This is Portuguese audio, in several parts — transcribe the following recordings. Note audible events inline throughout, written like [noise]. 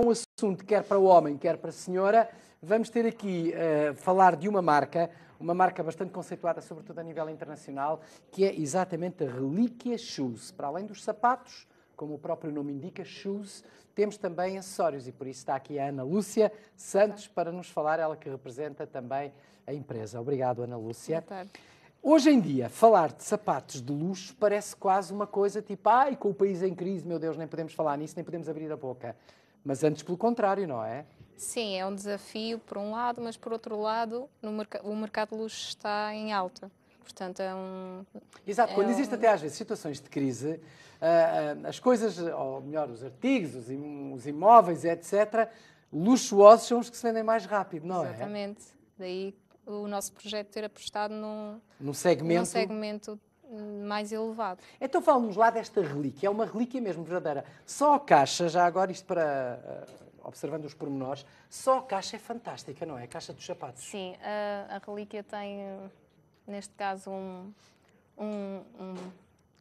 um assunto quer para o homem, quer para a senhora. Vamos ter aqui uh, falar de uma marca, uma marca bastante conceituada, sobretudo a nível internacional, que é exatamente a Relíquia Shoes. Para além dos sapatos, como o próprio nome indica, shoes, temos também acessórios e por isso está aqui a Ana Lúcia Santos para nos falar, ela que representa também a empresa. Obrigado, Ana Lúcia. Boa tarde. Hoje em dia, falar de sapatos de luxo parece quase uma coisa tipo, ai, com o país em crise, meu Deus, nem podemos falar nisso, nem podemos abrir a boca mas antes pelo contrário, não é? Sim, é um desafio por um lado, mas por outro lado, merc o mercado de luxo está em alta. Portanto, é um. Exato, é quando um... existe até às vezes situações de crise, uh, uh, as coisas, ou melhor, os artigos, os, im os, imóveis, etc., luxuosos são os que se vendem mais rápido, não Exatamente. é? Exatamente. Daí o nosso projeto ter apostado num, num, segmento... num segmento mais elevado. Então falamos lá desta relíquia, é uma relíquia mesmo verdadeira. Só a caixa, já agora isto para eh, observando os pormenores, só a caixa é fantástica, não é? A caixa dos sapatos. Sim, a, a relíquia tem, neste caso, um, um,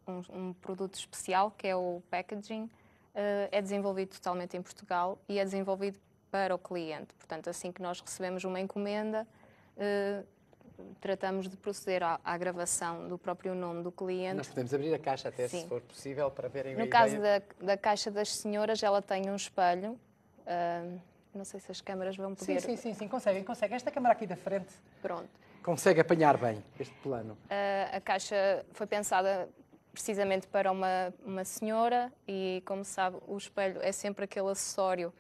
um, um, produto especial, que é o packaging. Eh, é desenvolvido totalmente em Portugal e é desenvolvido para o cliente. Portanto, assim que nós recebemos uma encomenda, eh, tratamos de proceder à, à, gravação do próprio nome do cliente. Nós podemos abrir a caixa até, Sim. se for possível, para verem no a No caso da, da, caixa das senhoras, ela tem um espelho. Uh, não sei se as câmaras vão poder... Sim, sim, sim, sim, conseguem, conseguem. Esta câmara aqui da frente... Pronto. Consegue apanhar bem este plano. Uh, a caixa foi pensada precisamente para uma, uma senhora e, como sabe, o espelho é sempre aquele acessório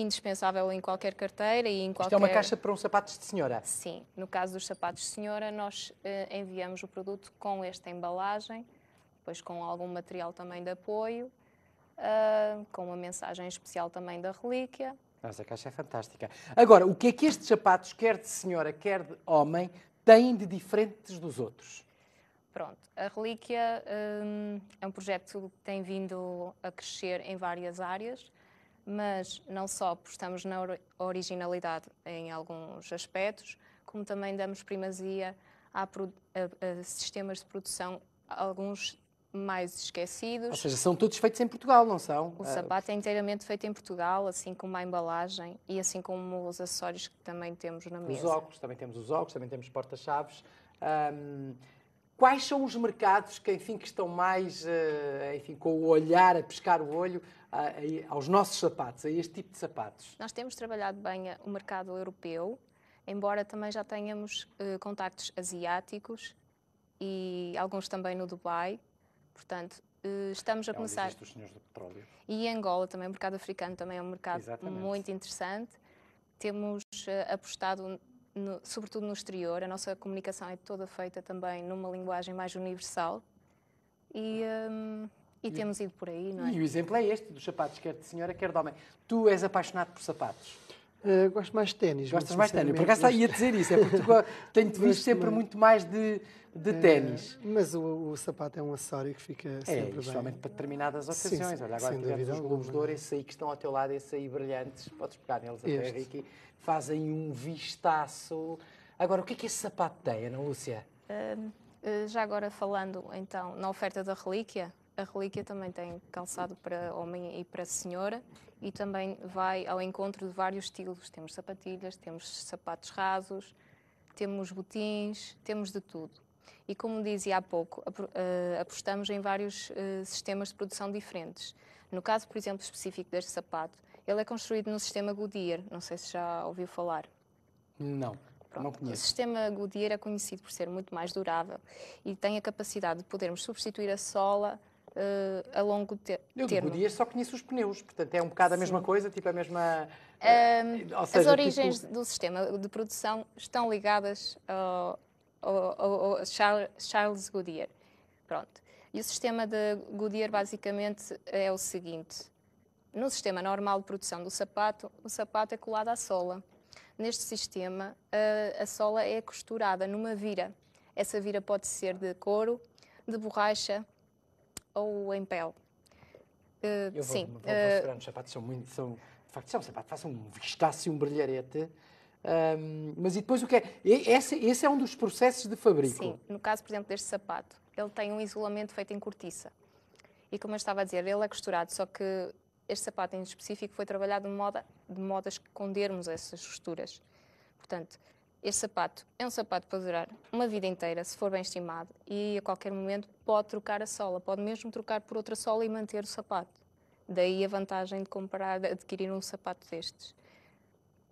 indispensável em qualquer carteira e em qualquer... Isto é uma caixa para uns sapatos de senhora? Sim. No caso dos sapatos de senhora, nós uh, enviamos o produto com esta embalagem, depois com algum material também de apoio, uh, com uma mensagem especial também da relíquia. Nossa, a caixa é fantástica. Agora, o que é que estes sapatos, quer de senhora, quer de homem, têm de diferentes dos outros? Pronto, a Relíquia hum, é um projeto que tem vindo a crescer em várias áreas mas não só apostamos na originalidade em alguns aspectos, como também damos primazia a, a, a sistemas de produção, alguns mais esquecidos. Ou seja, são todos feitos em Portugal, não são? O sapato é inteiramente feito em Portugal, assim como a embalagem e assim como os acessórios que também temos na mesa. Os óculos, também temos os óculos, também temos porta-chaves. Um, quais são os mercados que, enfim, que estão mais, eh, enfim, com o olhar, a pescar o olho, a, a, aos nossos sapatos, a este tipo de sapatos? Nós temos trabalhado bem o mercado europeu, embora também já tenhamos eh, contactos asiáticos e alguns também no Dubai. Portanto, eh, estamos a é começar. Os senhores do petróleo. E Angola também, o mercado africano também é um mercado Exatamente. muito interessante. Temos eh, apostado no, sobretudo no exterior, a nossa comunicação é toda feita também numa linguagem mais universal. E hum. ehm, e, e temos ido por aí, não é? E o exemplo é este, dos sapatos, quer de senhora, quer de homem. Tu és apaixonado por sapatos. Uh, gosto mais de ténis. Gostas mais de ténis? Por acaso gosto... ia dizer isso, é porque [laughs] tenho-te visto sempre mais... muito mais de, de uh, ténis. Mas o, o, sapato é um acessório que fica é, sempre bem. para determinadas ocasiões. Sim, Olha, agora tivemos os globos de ouro, esse aí que estão ao teu lado, esse aí brilhantes, podes pegar neles este. até, Ricky, fazem um vistaço. Agora, o que é que esse sapato tem, Ana Lúcia? Uh, já agora falando, então, na oferta da relíquia, a relíquia também tem calçado para homem e para senhora e também vai ao encontro de vários estilos. Temos sapatilhas, temos sapatos rasos, temos botins, temos de tudo. E como dizia há pouco, eh, apostamos em vários eh, sistemas de produção diferentes. No caso, por exemplo, específico deste sapato, ele é construído no sistema Goodyear. Não sei se já ouviu falar. Não. Pronto. O sistema Goodyear é conhecido por ser muito mais durável e tem a capacidade de podermos substituir a sola uh, a longo te eu, tipo, termo. Eu, Dias, só conheço os pneus, portanto é um bocado a Sim. mesma coisa, tipo a mesma... Uh, uh, seja, as tipo, origens tipo... do sistema de produção estão ligadas ao, ao, ao, Charles Goodyear. Pronto. E o sistema de Goodyear basicamente é o seguinte. No sistema normal de produção do sapato, o sapato é colado à sola. Neste sistema, a, eh, a sola é costurada numa vira. Essa vira pode ser de couro, de borracha, ou em pele. Uh, eu vou, sim. Vou, vou uh, os sapatos são muito. São, de facto, são sapatos, façam um vistaço e um brilharete. Um, mas e depois o que é? Esse, esse, é um dos processos de fabrico. Sim, no caso, por exemplo, deste sapato, ele tem um isolamento feito em cortiça. E como eu estava a dizer, ele é costurado, só que este sapato em específico foi trabalhado de modo, de modo a escondermos essas costuras. Portanto, este sapato é um sapato para durar uma vida inteira, se for bem estimado, e a qualquer momento pode trocar a sola, pode mesmo trocar por outra sola e manter o sapato. Daí a vantagem de comprar, de adquirir um sapato destes.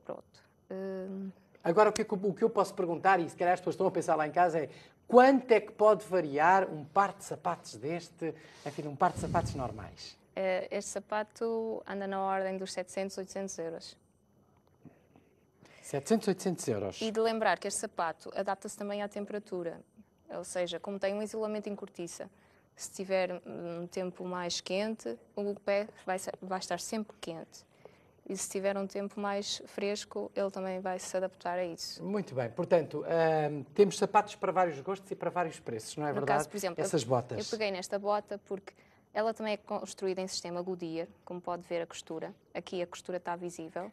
Pronto. Hum... Agora, o que, é o que eu posso perguntar, e se calhar as pessoas estão a pensar lá em casa, é quanto é que pode variar um par de sapatos deste, enfim, um par de sapatos normais? Eh, este sapato anda na ordem dos 700, 800 euros. 700, 800 euros. E de lembrar que este sapato adapta-se também à temperatura, ou seja, como tem um isolamento em cortiça, se tiver um tempo mais quente, o pé vai, vai estar sempre quente. E se tiver um tempo mais fresco, ele também vai se adaptar a isso. Muito bem. Portanto, hum, temos sapatos para vários gostos e para vários preços, não é no verdade? Caso, por exemplo, Essas eu, botas. Eu peguei nesta bota porque ela também é construída em sistema Goodyear, como pode ver a costura. Aqui a costura está visível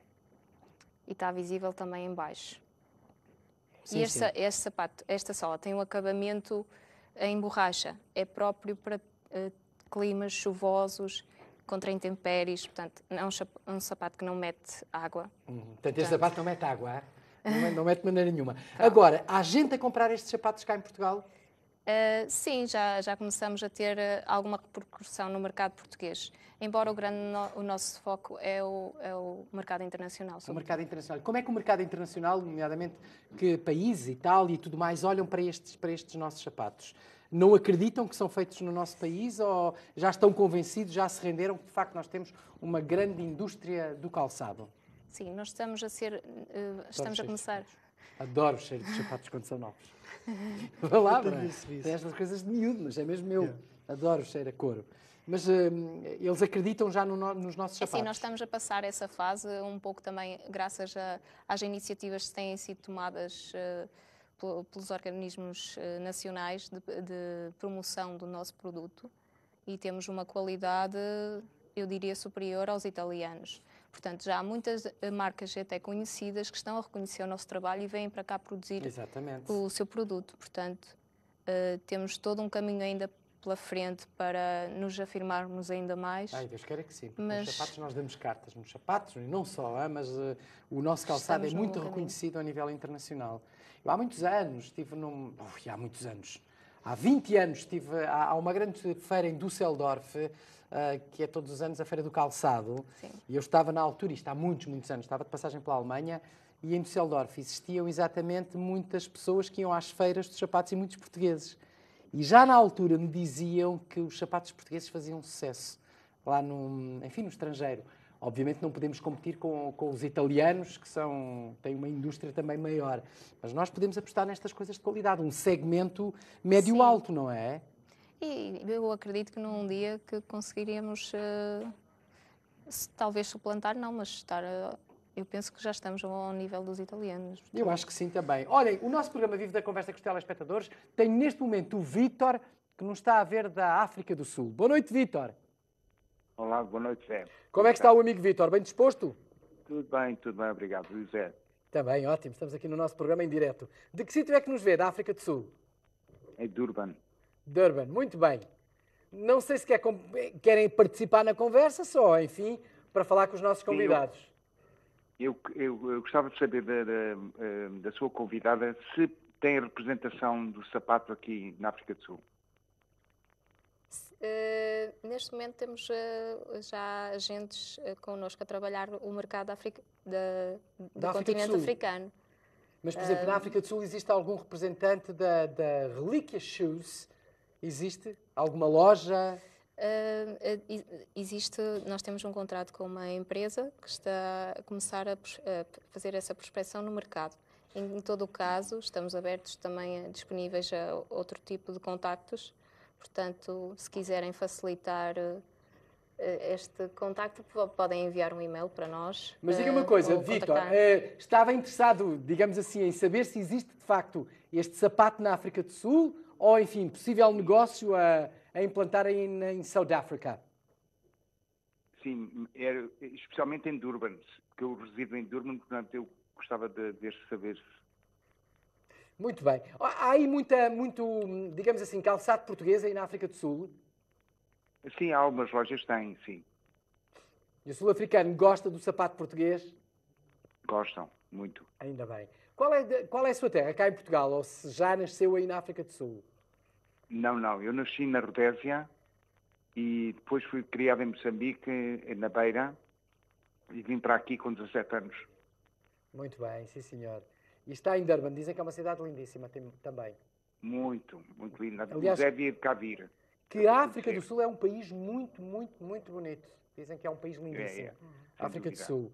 e está visível também em baixo. Sim, e este, sim. este sapato, esta sola, tem um acabamento em borracha. É próprio para uh, climas chuvosos, contra intempéries. Portanto, é um, um sapato que não mete água. Hum, portanto, este sapato não mete água, não, [laughs] é, não mete de maneira nenhuma. Agora, há gente a comprar estes sapatos cá em Portugal? Ah, sim, já, já começamos a ter ah, alguma repercussão no mercado português, embora o, grande no, o nosso foco é o, é o mercado internacional. O mercado internacional. Como é que o mercado internacional, nomeadamente que países, Itália e tudo mais, olham para estes, para estes nossos sapatos? Não acreditam que são feitos no nosso país ou já estão convencidos, já se renderam que de facto nós temos uma grande indústria do calçado? Sim, nós estamos a ser, uh, estamos a começar. Adoro o cheiro dos sapatos quando são novos. Palavra. Tem estas coisas de miúdo, mas é mesmo meu. Yeah. É. Adoro o cheiro a couro. Mas hum, eles acreditam já no, nos nossos é assim, sapatos. Sim, nós estamos a passar essa fase um pouco também graças a, às iniciativas que têm sido tomadas uh, pelos organismos uh, nacionais de, de promoção do nosso produto e temos uma qualidade, eu diria, superior aos italianos. Portanto, já há muitas eh, marcas até conhecidas que estão a reconhecer o nosso trabalho e vêm para cá produzir Exatamente. o seu produto. Portanto, uh, temos todo um caminho ainda pela frente para nos afirmarmos ainda mais. Ai, Deus queira que sim. Mas... Nos sapatos nós damos cartas, nos sapatos, e não só, ah, mas uh, o nosso calçado Estamos é muito reconhecido caminho. a nível internacional. Eu há muitos anos estive num... Ui, há muitos anos há 20 anos tive, há, há uma grande feira em Düsseldorf, Uh, que é todos os anos a Feira do Calçado. Sim. E eu estava na altura, isto há muitos, muitos anos, estava de passagem pela Alemanha, e em Düsseldorf existiam exatamente muitas pessoas que iam às feiras dos sapatos e muitos portugueses. E já na altura me diziam que os sapatos portugueses faziam sucesso lá no, enfim, no estrangeiro. Obviamente não podemos competir com, com os italianos, que são, têm uma indústria também maior, mas nós podemos apostar nestas coisas de qualidade, um segmento médio-alto, não é? E eu acredito que num dia que conseguiríamos, uh, se, talvez suplantar, não, mas estar. eu penso que já estamos ao nível dos italianos. Eu acho que sim também. Olhem, o nosso programa vivo da Conversa com os Telespectadores tem neste momento o Vítor, que nos está a ver da África do Sul. Boa noite, Vítor. Olá, boa noite, Zé. Como é que está o amigo Vitor? Bem disposto? Tudo bem, tudo bem, obrigado, José. Também, ótimo. Estamos aqui no nosso programa em direto. De que sítio é que nos vê, da África do Sul? É Durban. Durban, muito bem. Não sei se quer, querem participar na conversa, só, enfim, para falar com os nossos convidados. Eu, eu, eu gostava de saber da, da, eh, da sua convidada se tem representação do sapato aqui na África do Sul. Eh, neste momento temos uh, já agentes uh, connosco a trabalhar o mercado Africa, da, do da continente africano. Mas, por exemplo, na África do Sul existe algum representante da, da Relíquia Shoes? Existe alguma loja? Uh, existe, nós temos um contrato com uma empresa que está a começar a, a fazer essa prospecção no mercado. Em, em todo o caso, estamos abertos também a, disponíveis a outro tipo de contactos Portanto, se quiserem facilitar eh, eh, este contacto, podem enviar um e-mail para nós. Mas diga eh, uma coisa, Vitor, estava interessado, digamos assim, em saber se existe de facto este sapato na África do Sul ou, enfim, possível negócio a, a implantar em, em South Africa? Sim, especialmente em Durban, porque eu resido em Durban, portanto eu gostava de, de saber muito bem. Há aí muita, muito, hum, digamos assim, calçado português aí na África do Sul? Sim, algumas lojas têm, sim. E o sul-africano gosta do sapato português? Gostam, muito. Ainda bem. Qual é, qual é a sua terra, cá em Portugal, ou se já nasceu aí na África do Sul? Não, não. Eu nasci na Rodésia e depois fui criado em Moçambique, na Beira, e vim para aqui com 17 anos. Muito bem, sim senhor. E está em Durban. Dizem que é uma cidade lindíssima também. Muito, muito linda. Aliás, José vir cá Que a África do Sul é um país muito, muito, muito bonito. Dizem que é um país é, lindíssimo. É, é. África do Sul.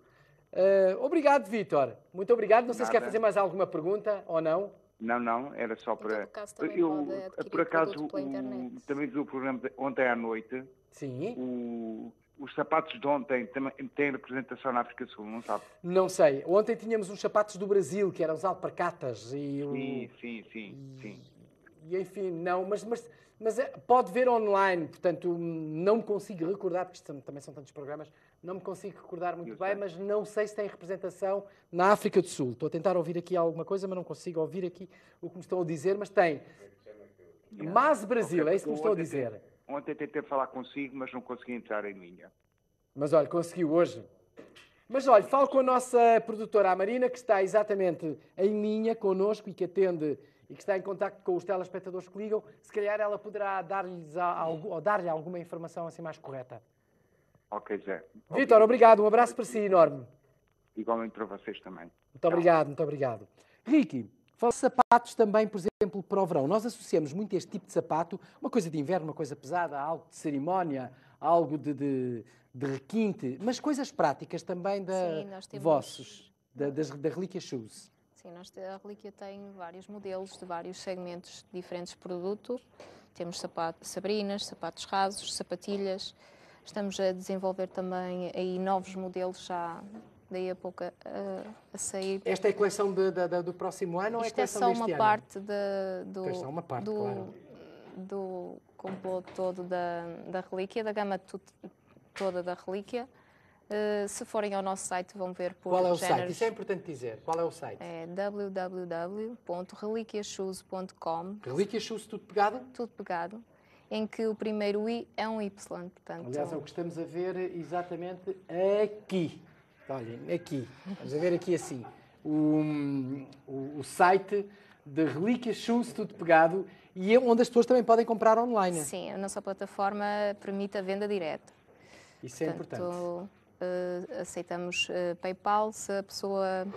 Uh, obrigado, Vítor. Muito obrigado. Não sei se quer fazer mais alguma pergunta ou não. Não, não, era só para. Caso, eu, por acaso, o, também vi o programa de, ontem à noite. Sim. O, os sapatos de ontem têm representação na África do Sul, não sabe? Não sei. Ontem tínhamos uns sapatos do Brasil, que eram os alpercatas. E o... Sim, sim, sim. E... sim. E, enfim, não, mas, mas, mas é, pode ver online, portanto, não me consigo recordar, porque isto também são tantos programas, não me consigo recordar muito Eu bem, sei. mas não sei se tem representação na África do Sul. Estou a tentar ouvir aqui alguma coisa, mas não consigo ouvir aqui o que me estão a dizer, mas tem. Mas Brasil, é isso que me estão a dizer. Tem... Ontem tentei falar consigo, mas não consegui entrar em linha. Mas olha, conseguiu hoje. Mas olha, falo com a nossa produtora, a Marina, que está exatamente em linha connosco e que atende e que está em contato com os telespectadores que ligam. Se calhar ela poderá dar-lhes algo, dar-lhe alguma informação assim mais correta. Ok, Zé. Vitor, obrigado. Um abraço para si enorme. Igualmente para vocês também. Muito obrigado, muito obrigado. Ricky, Fala de sapatos também, por exemplo, para o verão. Nós associamos muito este tipo de sapato, uma coisa de inverno, uma coisa pesada, algo de cerimónia, algo de, de, de requinte, mas coisas práticas também da temos... vossos, da, das, da Relíquia Shoes. Sim, nós, a Relíquia tem vários modelos de vários segmentos de diferentes produtos. Temos sapato, sabrinas, sapatos rasos, sapatilhas. Estamos a desenvolver também aí novos modelos já daí a pouco a, eh, a sair. Esta é a coleção de, de, de, do próximo ano Isto ou é a coleção é só uma deste parte do, Isto é só uma parte, do, claro. do todo da, da relíquia, da gama toda da relíquia. Uh, se forem ao nosso site vão ver por Qual é o géneros. site? Isso é importante dizer. Qual é o site? É www.reliquiashoes.com Reliquiashoes, tudo pegado? Tudo pegado. Em que o primeiro I é um Y, portanto... Aliás, é o que estamos a ver exatamente aqui. Olhem, aqui, vamos ver aqui assim, o, o, o site de relíquias shoes, tudo pegado, e é onde as pessoas também podem comprar online. Sim, a nossa plataforma permite a venda direta. Isso é importante. Uh, aceitamos uh, PayPal, se a pessoa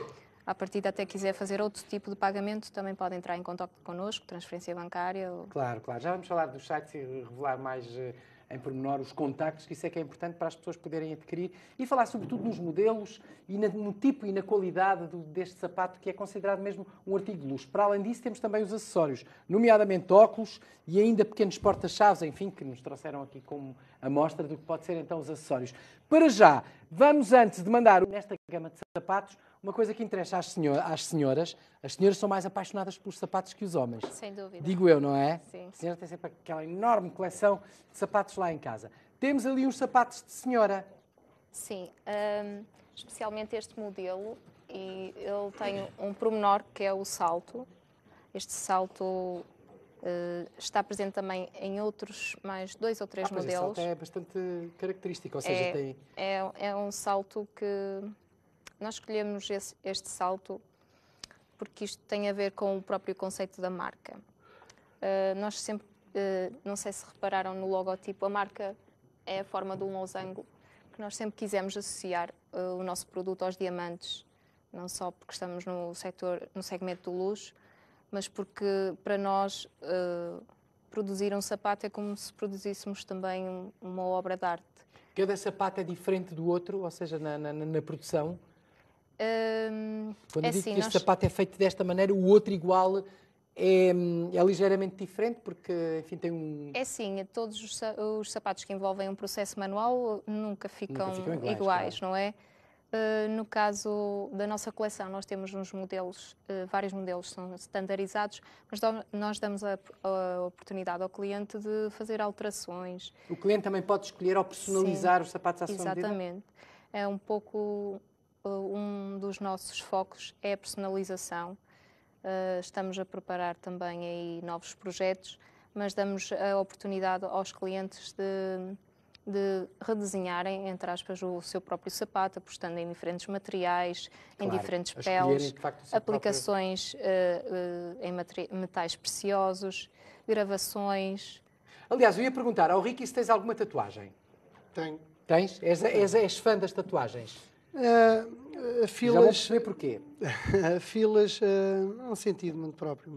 a partir até quiser fazer outro tipo de pagamento, também pode entrar em contato connosco, transferência bancária. Ou... Claro, claro. Já vamos falar dos sites e revelar mais uh, em pormenor os contactos, que isso é que é importante para as pessoas poderem adquirir, e falar sobretudo nos modelos e na, no tipo e na qualidade do, deste sapato, que é considerado mesmo um artigo de luxo. Para além disso, temos também os acessórios, nomeadamente óculos e ainda pequenos porta-chaves, enfim, que nos trouxeram aqui como amostra do que pode ser então os acessórios. Para já, vamos antes de mandar nesta gama de sapatos uma coisa que interessa às, senhor, às, senhoras, as senhoras são mais apaixonadas pelos sapatos que os homens. Sem dúvida. Digo eu, não é? Sim. A senhora tem sempre aquela enorme coleção de sapatos lá em casa. Temos ali uns sapatos de senhora. Sim, um, especialmente este modelo. E eu tenho um promenor que é o salto. Este salto uh, está presente também em outros, mais dois ou três ah, modelos. Este salto é bastante característico, ou seja, é, tem... é, é um salto que nós escolhemos esse, este salto porque isto tem a ver com o próprio conceito da marca. Uh, nós sempre, uh, não sei se repararam no logotipo, a marca é a forma de um losango que nós sempre quisemos associar uh, o nosso produto aos diamantes, não só porque estamos no sector no segmento do luxo, mas porque para nós produzir um sapato é como se produzíssemos também uma obra de arte. Cada sapato é diferente do outro, ou seja, na, na, na produção? Hum, Quando é diz assim, que este nós... sapato é feito desta maneira, o outro igual é, é, ligeiramente diferente porque, enfim, tem um... É sim, todos os, os sapatos que envolvem um processo manual nunca ficam, nunca ficam iguais, iguais claro. não é? Uh, no caso da nossa coleção, nós temos uns modelos, uh, vários modelos são standardizados, mas nós damos a, a, oportunidade ao cliente de fazer alterações. O cliente também pode escolher ou personalizar sim, os sapatos à sua exatamente. medida? Exatamente. É um pouco eh, um dos nossos focos é a personalização. Eh, estamos a preparar também aí novos projetos, mas damos a oportunidade aos clientes de, de redesenharem, entre aspas, o seu próprio sapato, apostando em diferentes materiais, claro, eh, em diferentes peles, aplicações em metais preciosos, gravações. Aliás, eu ia perguntar ao Ricky se tens alguma tatuagem. Tenho. Tens? És, és, és fã das tatuagens? Eh, eh, filas... Já porquê. Eh, [laughs] filas uh, um sentido muito próprio.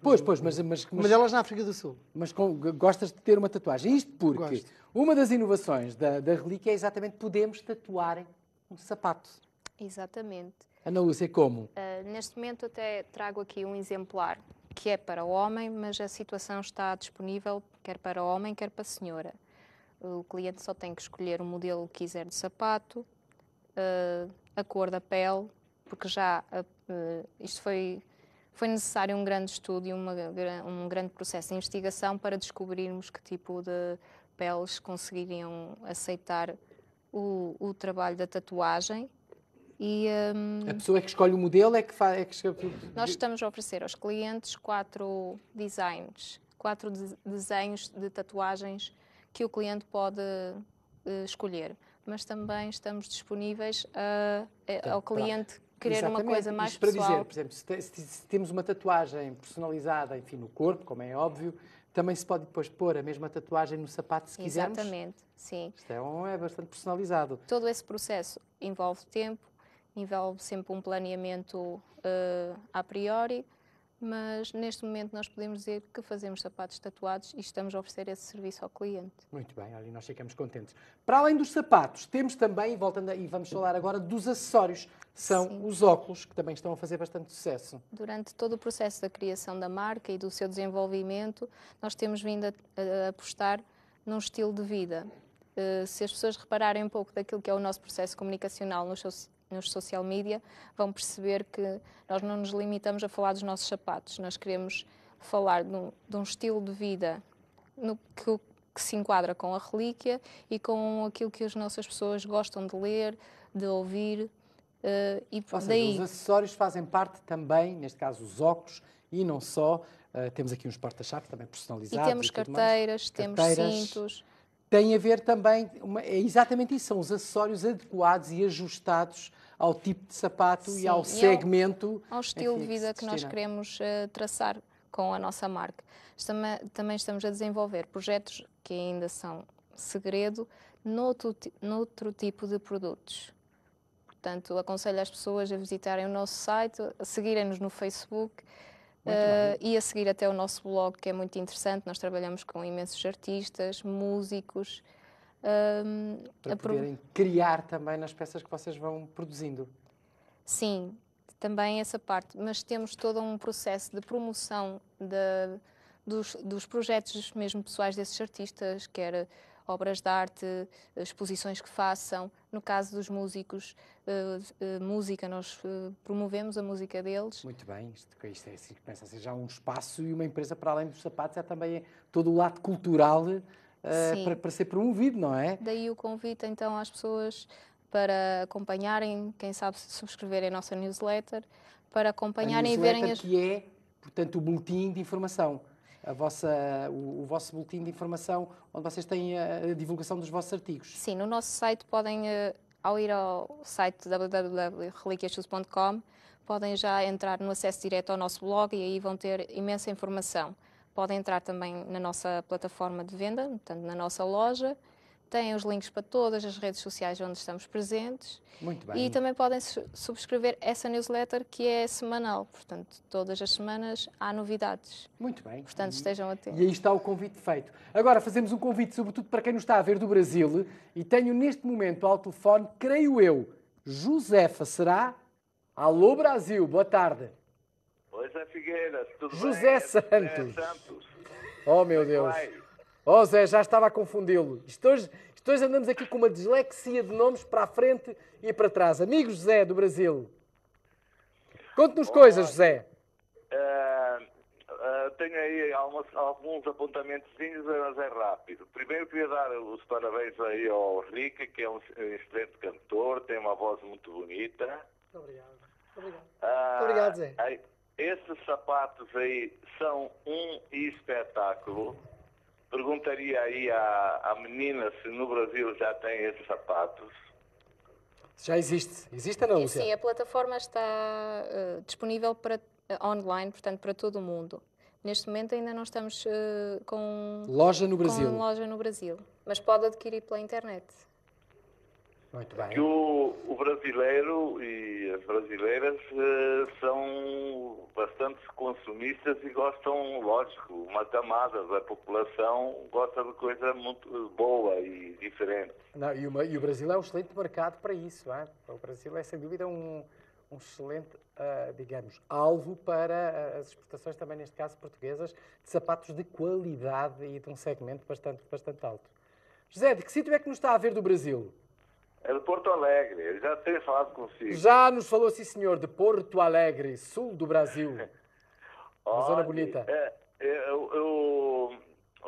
pois, pois, mas, mas, mas... elas na África do Sul. Mas com, gostas de ter uma tatuagem. Isto porque Gosto. uma das inovações da, da relíquia é exatamente podermos tatuar um sapato. Exatamente. Ana Lúcia, como? Uh, neste momento até trago aqui um exemplar que é para o homem, mas a situação está disponível quer para o homem, quer para a senhora. O cliente só tem que escolher o modelo que quiser de sapato, uh, a cor da pele, porque já uh, isto foi, foi necessário um grande estudo e uma, um grande processo de investigação para descobrirmos que tipo de peles conseguiriam aceitar o, o trabalho da tatuagem. E, um, a ehm, pessoa é que escolhe o modelo, é que faz. É que... Tipo nós estamos a oferecer aos clientes quatro designs, quatro de desenhos de tatuagens que o cliente pode uh, escolher mas também estamos disponíveis a, a, ao cliente tá. querer uma coisa mais Isto para pessoal. dizer, por exemplo, se, te, se, temos uma tatuagem personalizada, enfim, no corpo, como é óbvio, também se pode depois pôr a mesma tatuagem no sapato se quisermos. Exatamente, sim. Isto é, um, é bastante personalizado. Todo esse processo envolve tempo, envolve sempre um planeamento uh, a priori, mas neste momento nós podemos dizer que fazemos sapatos tatuados e estamos a oferecer esse serviço ao cliente. Muito bem, olha, nós ficamos contentes. Para além dos sapatos, temos também, voltando aí, vamos falar agora dos acessórios, são Sim. os óculos, que também estão a fazer bastante sucesso. Durante todo o processo da criação da marca e do seu desenvolvimento, nós temos vindo a, a apostar num estilo de vida. Uh, se as pessoas repararem um pouco daquilo que é o nosso processo comunicacional nos seus nos social media, vão perceber que nós não nos limitamos a falar dos nossos sapatos, nós queremos falar de um, de um estilo de vida no, que, que, se enquadra com a relíquia e com aquilo que as nossas pessoas gostam de ler, de ouvir. Uh, e Ou seja, daí... Os acessórios fazem parte também, neste caso os óculos, e não só. Uh, temos aqui uns porta-chaves também personalizados. E temos e carteiras, temos carteiras. cintos tem a ver também, uma, é exatamente isso, são os acessórios adequados e ajustados ao tipo de sapato Sim, e ao e segmento. Ao, ao estilo enfim, de é vida que, que nós queremos uh, traçar com a nossa marca. Estama, também estamos a desenvolver projetos que ainda são segredo noutro, noutro tipo de produtos. Portanto, aconselho as pessoas a visitarem o nosso site, a seguirem-nos no Facebook Uh, e a seguir até o nosso blog, que é muito interessante, nós trabalhamos com imensos artistas, músicos. Ehm, Para poderem pro... criar também nas peças que vocês vão produzindo. Sim, também essa parte, mas temos todo um processo de promoção de, dos, dos projetos mesmo pessoais desses artistas, quer obras de arte, eh, exposições que façam. No caso dos músicos, eh, eh, música, nós promovemos a música deles. Muito bem, isto, isto, é, assim que pensa ser já um espaço e uma empresa para além dos sapatos, é também todo o lado cultural para, para ser promovido, não é? Daí o convite então às pessoas para acompanharem, quem sabe subscreverem a nossa newsletter, para acompanharem a newsletter e verem as. que é, portanto, o boletim de informação a vossa, o, o, vosso boletim de informação, onde vocês têm a, a, divulgação dos vossos artigos. Sim, no nosso site podem, eh, ao ir ao site www.reliquiassus.com, podem já entrar no acesso direto ao nosso blog e aí vão ter imensa informação. Podem entrar também na nossa plataforma de venda, portanto, na nossa loja tem os links para todas as redes sociais onde estamos presentes. Muito bem. E também podem subscrever essa newsletter que é semanal. Portanto, todas as semanas há novidades. Muito bem. Portanto, estejam atentos. E aí está o convite feito. Agora fazemos um convite, sobretudo para quem nos está a ver do Brasil. E tenho neste momento ao telefone, creio eu, Josefa será? Alô Brasil, boa tarde. Oi, Zé Figueiras, tudo José bem? Santos. José Santos. Oh, meu Deus. Oh Zé, já estava a confundi-lo. hoje, hoje andamos aqui com uma dislexia de nomes para a frente e para trás. Amigos José do Brasil. Conte-nos coisas, José. Uh, eh, uh, eh, tenho aí algumas, alguns apontamentos, mas é rápido. Primeiro queria dar os parabéns aí ao Rica, que é um excelente cantor, tem uma voz muito bonita. Muito obrigado. Obrigado. Uh, obrigado, Zé. esses sapatos aí são um espetáculo. Perguntaria aí à, à menina se no Brasil já tem esses sapatos. Já existe. Existe ou não, Lúcia? Sim, a plataforma está uh, disponível para, uh, online, portanto, para todo o mundo. Neste momento ainda não estamos uh, com... Loja no Brasil. loja no Brasil. Mas pode adquirir pela internet que o, o, brasileiro e as brasileiras eh, são bastante consumistas e gostam, lógico, uma camada da população gosta de coisa muito boa e diferente. Não, e, uma, e, o Brasil é um excelente mercado para isso. é? O Brasil é, sem dúvida, um, um excelente, uh, digamos, alvo para ah, as exportações, também neste caso portuguesas, de sapatos de qualidade e de um segmento bastante, bastante alto. José, de que sítio é que nos está a ver do Brasil? É de Porto Alegre, ele já tem falado consigo. Já nos falou, sim senhor, de Porto Alegre, sul do Brasil. [laughs] Uma Olha, zona bonita. É, é, eu, eu,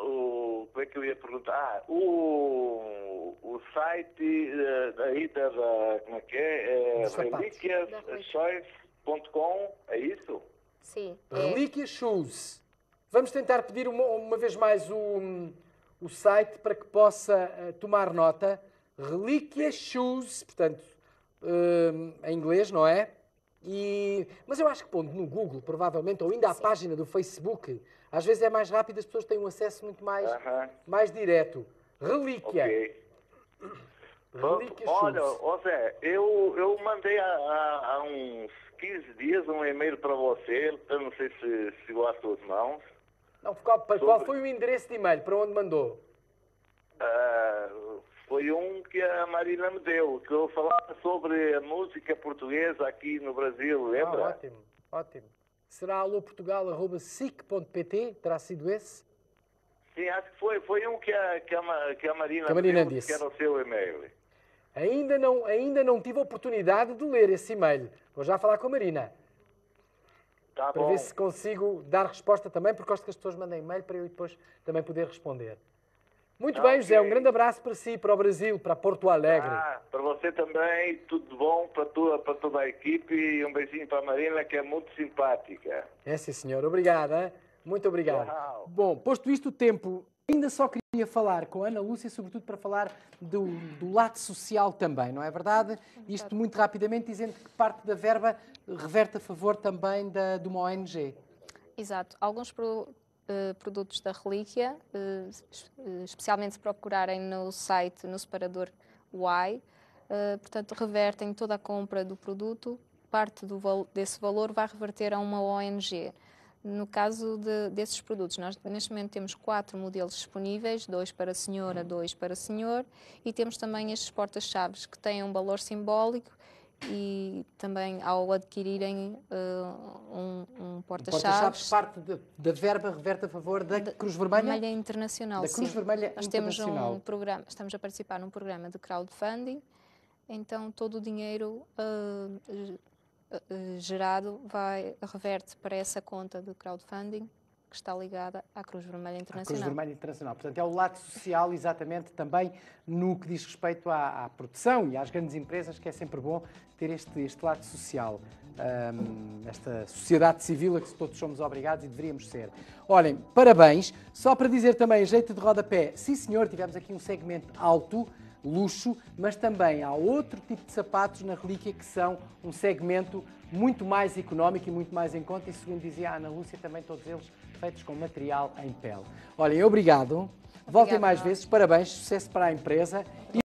o, como é que eu ia perguntar? Ah, o, o site eh, aí da, da, como é que é? é Relíquiaschoice.com, é isso? Sim. É relíquias Shoes. Vamos tentar pedir uma, uma vez mais o, o site para que possa eh, tomar nota Relíquia Shoes, portanto, hum, em inglês, não é? E, mas eu acho que pondo no Google, provavelmente, ou ainda à Sim. página do Facebook, às vezes é mais rápido, as pessoas têm um acesso muito mais, uh -huh. mais direto. Relíquia. Okay. Relíquia Olha, José, Zé, eu, eu mandei há, uns 15 dias um e-mail para você, eu não sei se chegou às suas mãos. Não, qual, qual foi o endereço de e-mail? Para onde mandou? Uh, foi um que a Marina me deu, que eu falava sobre a música portuguesa aqui no Brasil, ah, lembra? Ah, ótimo, ótimo. Será aloportugal.sic.pt? Terá sido esse? Sim, acho que foi. Foi um que a, que a, que a Marina, que a Marina deu, disse. que era o seu e-mail. Ainda não, ainda não tive a oportunidade de ler esse e-mail. Vou já falar com a Marina. Tá para bom. ver se consigo dar resposta também, porque gosto que as pessoas mandem e-mail para eu depois também poder responder. Muito ah, bem, José, okay. um grande abraço para si, para o Brasil, para Porto Alegre. Ah, para você também, tudo bom para, tua, para toda a equipe e um beijinho para a Marina, que é muito simpática. É sim, senhor. Obrigada. Muito obrigado. Bom, posto isto o tempo, ainda só queria falar com a Ana Lúcia, sobretudo para falar do, do lado social também, não é verdade? Isto muito rapidamente, dizendo que parte da verba reverte a favor também da, de uma ONG. Exato. Alguns pro eh, produtos da relíquia, uh, especialmente se procurarem no site, no separador Y. portanto, revertem toda a compra do produto, parte do, desse valor vai reverter a uma ONG. No caso de, desses produtos, nós neste momento temos quatro modelos disponíveis, dois para senhora, dois para senhor, e temos também estes portas-chaves que têm um valor simbólico e também ao adquirirem uh, um, um porta-chaves. Um porta parte da verba reverte a favor da, da Cruz Vermelha? Vermelha Internacional. Da Cruz sim. Vermelha Nós Internacional. Temos um programa, estamos a participar num programa de crowdfunding, então todo o dinheiro uh, gerado vai, reverte para essa conta de crowdfunding que está ligada à Cruz Vermelha Internacional. À Cruz Vermelha Internacional. Portanto, é o lado social, exatamente, também no que diz respeito à, à produção e às grandes empresas, que é sempre bom ter este, este lado social, um, esta sociedade civil a que todos somos obrigados e deveríamos ser. Olhem, parabéns. Só para dizer também, jeito de rodapé, sim senhor, tivemos aqui um segmento alto, luxo, mas também há outro tipo de sapatos na relíquia que são um segmento muito mais económico e muito mais em conta, e segundo dizia a Ana Lúcia, também todos eles feitos com material em pele. Olhem, obrigado. Voltem mais vezes, parabéns, sucesso para a empresa.